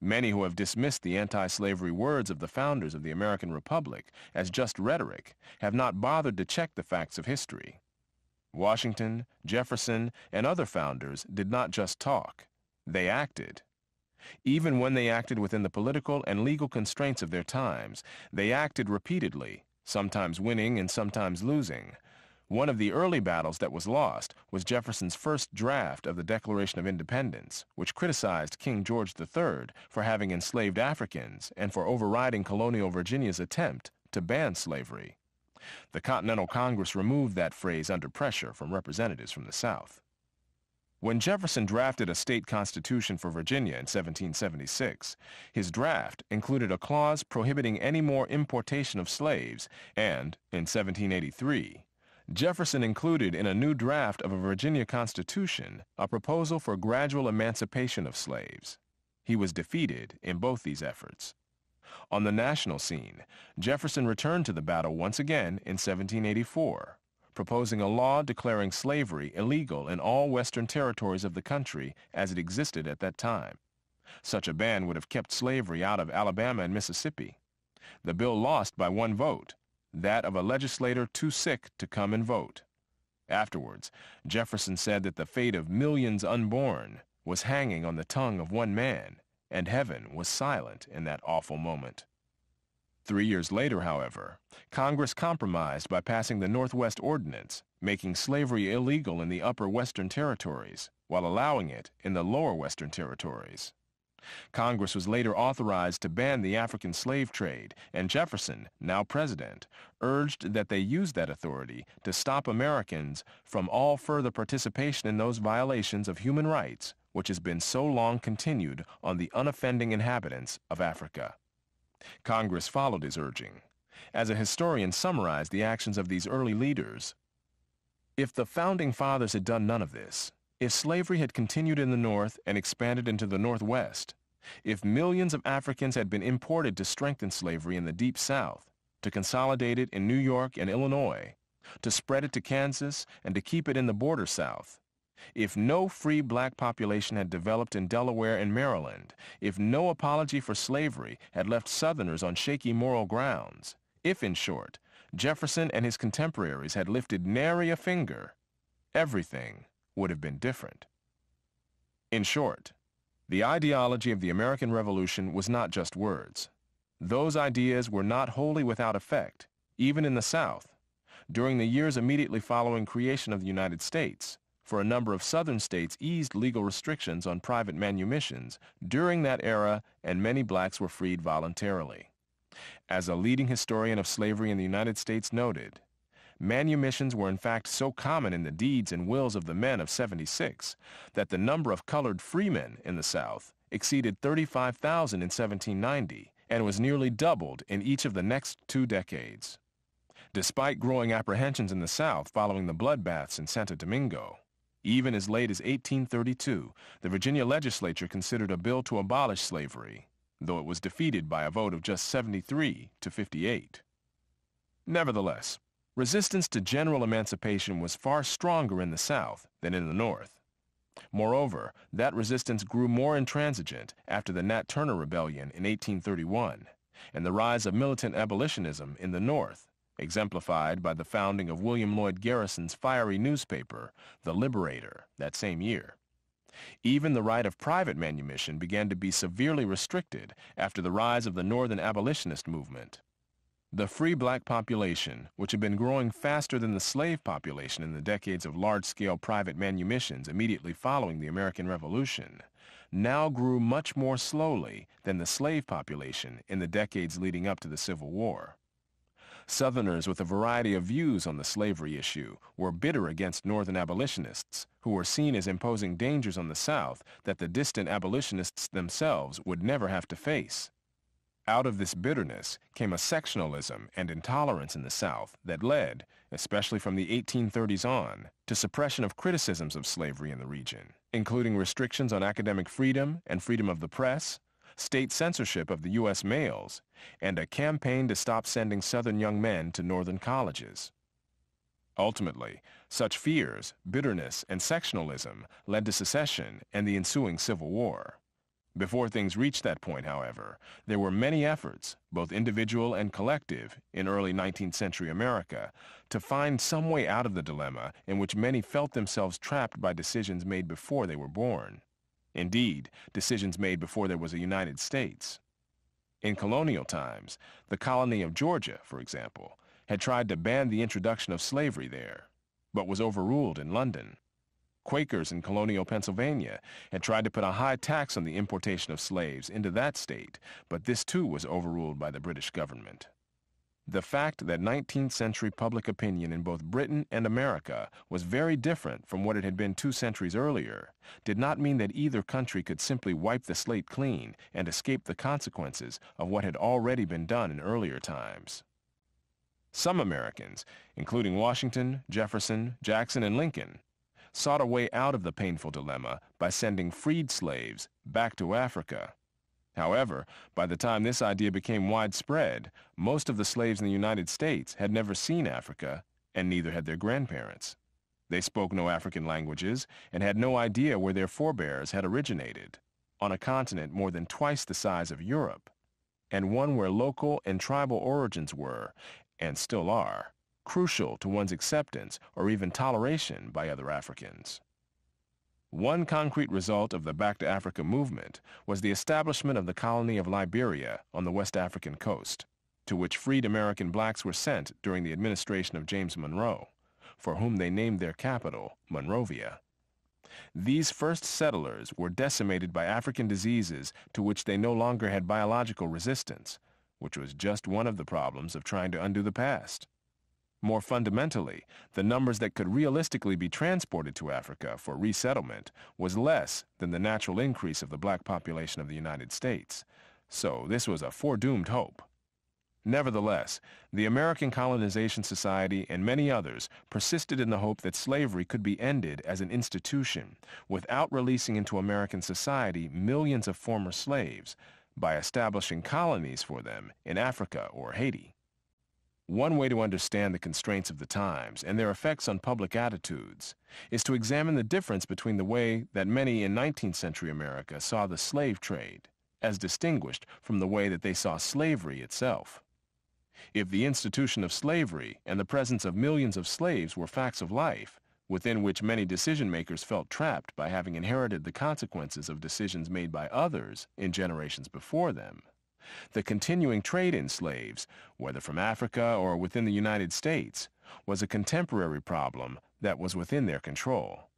Many who have dismissed the anti-slavery words of the founders of the American Republic as just rhetoric have not bothered to check the facts of history. Washington, Jefferson, and other founders did not just talk. They acted. Even when they acted within the political and legal constraints of their times, they acted repeatedly, sometimes winning and sometimes losing, one of the early battles that was lost was Jefferson's first draft of the Declaration of Independence, which criticized King George III for having enslaved Africans and for overriding colonial Virginia's attempt to ban slavery. The Continental Congress removed that phrase under pressure from representatives from the South. When Jefferson drafted a state constitution for Virginia in 1776, his draft included a clause prohibiting any more importation of slaves, and, in 1783, Jefferson included in a new draft of a Virginia Constitution a proposal for gradual emancipation of slaves. He was defeated in both these efforts. On the national scene, Jefferson returned to the battle once again in 1784, proposing a law declaring slavery illegal in all western territories of the country as it existed at that time. Such a ban would have kept slavery out of Alabama and Mississippi. The bill lost by one vote, that of a legislator too sick to come and vote. Afterwards, Jefferson said that the fate of millions unborn was hanging on the tongue of one man, and heaven was silent in that awful moment. Three years later, however, Congress compromised by passing the Northwest Ordinance, making slavery illegal in the upper Western Territories, while allowing it in the lower Western Territories. Congress was later authorized to ban the African slave trade, and Jefferson, now president, urged that they use that authority to stop Americans from all further participation in those violations of human rights which has been so long continued on the unoffending inhabitants of Africa. Congress followed his urging. As a historian summarized the actions of these early leaders, if the Founding Fathers had done none of this, if slavery had continued in the North and expanded into the Northwest, if millions of Africans had been imported to strengthen slavery in the Deep South, to consolidate it in New York and Illinois, to spread it to Kansas and to keep it in the border South, if no free black population had developed in Delaware and Maryland, if no apology for slavery had left Southerners on shaky moral grounds, if, in short, Jefferson and his contemporaries had lifted nary a finger, everything would have been different. In short, the ideology of the American Revolution was not just words. Those ideas were not wholly without effect, even in the South. During the years immediately following creation of the United States, for a number of Southern states eased legal restrictions on private manumissions during that era and many blacks were freed voluntarily. As a leading historian of slavery in the United States noted, Manumissions were in fact so common in the deeds and wills of the men of 76 that the number of colored freemen in the South exceeded 35,000 in 1790 and was nearly doubled in each of the next two decades. Despite growing apprehensions in the South following the bloodbaths in Santo Domingo, even as late as 1832, the Virginia legislature considered a bill to abolish slavery, though it was defeated by a vote of just 73 to 58. Nevertheless, resistance to general emancipation was far stronger in the South than in the North. Moreover, that resistance grew more intransigent after the Nat Turner Rebellion in 1831 and the rise of militant abolitionism in the North, exemplified by the founding of William Lloyd Garrison's fiery newspaper, The Liberator, that same year. Even the right of private manumission began to be severely restricted after the rise of the Northern abolitionist movement, the free black population, which had been growing faster than the slave population in the decades of large-scale private manumissions immediately following the American Revolution, now grew much more slowly than the slave population in the decades leading up to the Civil War. Southerners with a variety of views on the slavery issue were bitter against Northern abolitionists, who were seen as imposing dangers on the South that the distant abolitionists themselves would never have to face. Out of this bitterness came a sectionalism and intolerance in the South that led, especially from the 1830s on, to suppression of criticisms of slavery in the region, including restrictions on academic freedom and freedom of the press, state censorship of the U.S. mails, and a campaign to stop sending Southern young men to Northern colleges. Ultimately, such fears, bitterness, and sectionalism led to secession and the ensuing Civil War. Before things reached that point, however, there were many efforts, both individual and collective, in early 19th century America to find some way out of the dilemma in which many felt themselves trapped by decisions made before they were born. Indeed, decisions made before there was a United States. In colonial times, the colony of Georgia, for example, had tried to ban the introduction of slavery there, but was overruled in London. Quakers in colonial Pennsylvania had tried to put a high tax on the importation of slaves into that state, but this too was overruled by the British government. The fact that 19th century public opinion in both Britain and America was very different from what it had been two centuries earlier did not mean that either country could simply wipe the slate clean and escape the consequences of what had already been done in earlier times. Some Americans, including Washington, Jefferson, Jackson, and Lincoln, sought a way out of the painful dilemma by sending freed slaves back to Africa. However, by the time this idea became widespread, most of the slaves in the United States had never seen Africa, and neither had their grandparents. They spoke no African languages and had no idea where their forebears had originated, on a continent more than twice the size of Europe, and one where local and tribal origins were, and still are, crucial to one's acceptance or even toleration by other Africans. One concrete result of the Back to Africa movement was the establishment of the colony of Liberia on the West African coast, to which freed American blacks were sent during the administration of James Monroe, for whom they named their capital Monrovia. These first settlers were decimated by African diseases to which they no longer had biological resistance, which was just one of the problems of trying to undo the past. More fundamentally, the numbers that could realistically be transported to Africa for resettlement was less than the natural increase of the black population of the United States. So this was a foredoomed hope. Nevertheless, the American Colonization Society and many others persisted in the hope that slavery could be ended as an institution without releasing into American society millions of former slaves by establishing colonies for them in Africa or Haiti. One way to understand the constraints of the times and their effects on public attitudes is to examine the difference between the way that many in 19th century America saw the slave trade, as distinguished from the way that they saw slavery itself. If the institution of slavery and the presence of millions of slaves were facts of life, within which many decision makers felt trapped by having inherited the consequences of decisions made by others in generations before them, the continuing trade in slaves, whether from Africa or within the United States, was a contemporary problem that was within their control.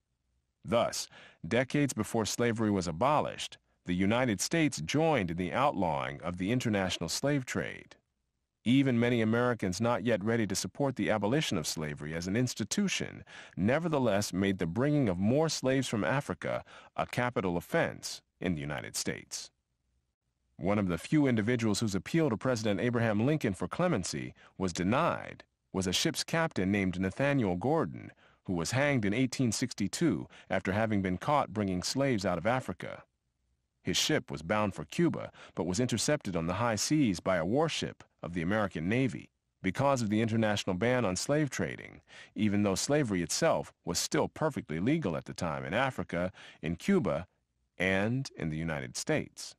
Thus, decades before slavery was abolished, the United States joined in the outlawing of the international slave trade. Even many Americans not yet ready to support the abolition of slavery as an institution nevertheless made the bringing of more slaves from Africa a capital offense in the United States one of the few individuals whose appeal to President Abraham Lincoln for clemency was denied was a ship's captain named Nathaniel Gordon, who was hanged in 1862 after having been caught bringing slaves out of Africa. His ship was bound for Cuba, but was intercepted on the high seas by a warship of the American Navy because of the international ban on slave trading, even though slavery itself was still perfectly legal at the time in Africa, in Cuba, and in the United States.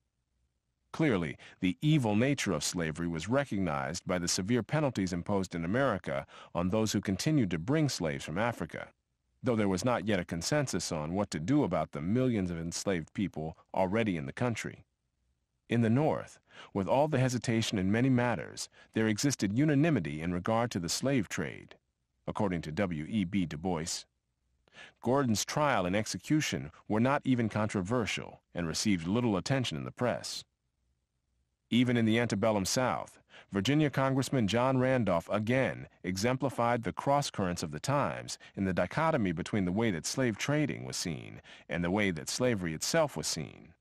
Clearly, the evil nature of slavery was recognized by the severe penalties imposed in America on those who continued to bring slaves from Africa, though there was not yet a consensus on what to do about the millions of enslaved people already in the country. In the North, with all the hesitation in many matters, there existed unanimity in regard to the slave trade, according to W.E.B. Du Bois. Gordon's trial and execution were not even controversial and received little attention in the press. Even in the antebellum South, Virginia Congressman John Randolph again exemplified the crosscurrents of the times in the dichotomy between the way that slave trading was seen and the way that slavery itself was seen.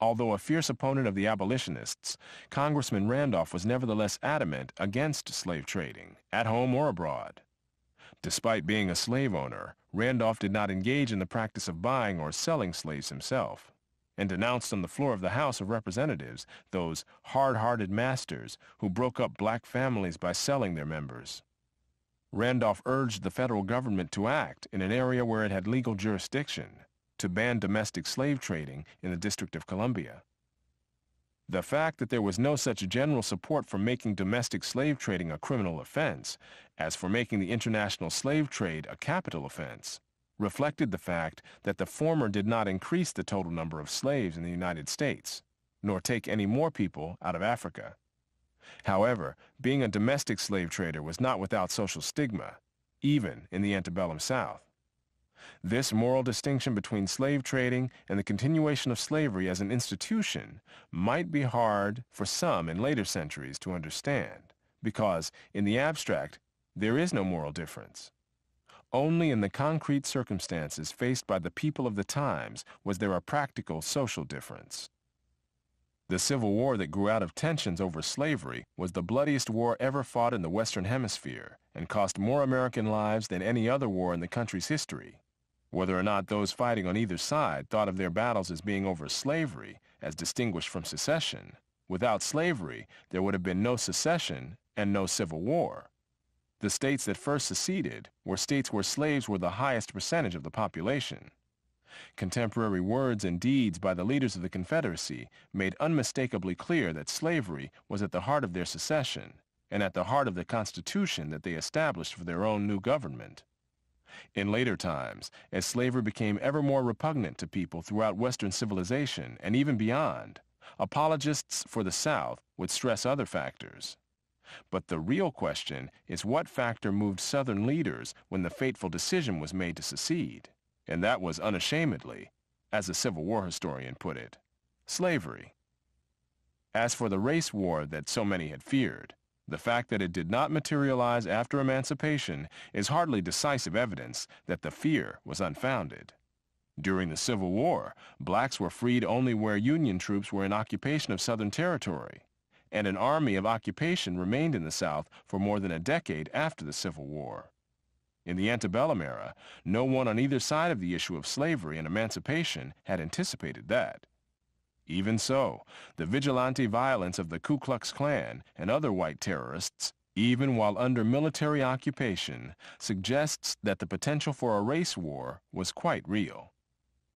Although a fierce opponent of the abolitionists, Congressman Randolph was nevertheless adamant against slave trading, at home or abroad. Despite being a slave owner, Randolph did not engage in the practice of buying or selling slaves himself and denounced on the floor of the House of Representatives those hard-hearted masters who broke up black families by selling their members. Randolph urged the federal government to act in an area where it had legal jurisdiction to ban domestic slave trading in the District of Columbia. The fact that there was no such general support for making domestic slave trading a criminal offense as for making the international slave trade a capital offense reflected the fact that the former did not increase the total number of slaves in the United States, nor take any more people out of Africa. However, being a domestic slave trader was not without social stigma, even in the antebellum South. This moral distinction between slave trading and the continuation of slavery as an institution might be hard for some in later centuries to understand, because, in the abstract, there is no moral difference. Only in the concrete circumstances faced by the people of the times was there a practical social difference. The Civil War that grew out of tensions over slavery was the bloodiest war ever fought in the Western Hemisphere and cost more American lives than any other war in the country's history. Whether or not those fighting on either side thought of their battles as being over slavery, as distinguished from secession, without slavery, there would have been no secession and no Civil War. The states that first seceded were states where slaves were the highest percentage of the population. Contemporary words and deeds by the leaders of the Confederacy made unmistakably clear that slavery was at the heart of their secession and at the heart of the Constitution that they established for their own new government. In later times, as slavery became ever more repugnant to people throughout Western civilization and even beyond, apologists for the South would stress other factors. But the real question is what factor moved Southern leaders when the fateful decision was made to secede? And that was unashamedly, as a Civil War historian put it, slavery. As for the race war that so many had feared, the fact that it did not materialize after emancipation is hardly decisive evidence that the fear was unfounded. During the Civil War, blacks were freed only where Union troops were in occupation of Southern territory and an army of occupation remained in the South for more than a decade after the Civil War. In the antebellum era, no one on either side of the issue of slavery and emancipation had anticipated that. Even so, the vigilante violence of the Ku Klux Klan and other white terrorists, even while under military occupation, suggests that the potential for a race war was quite real.